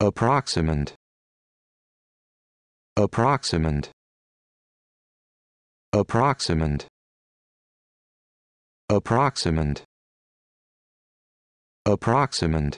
approximant approximant approximant approximant approximant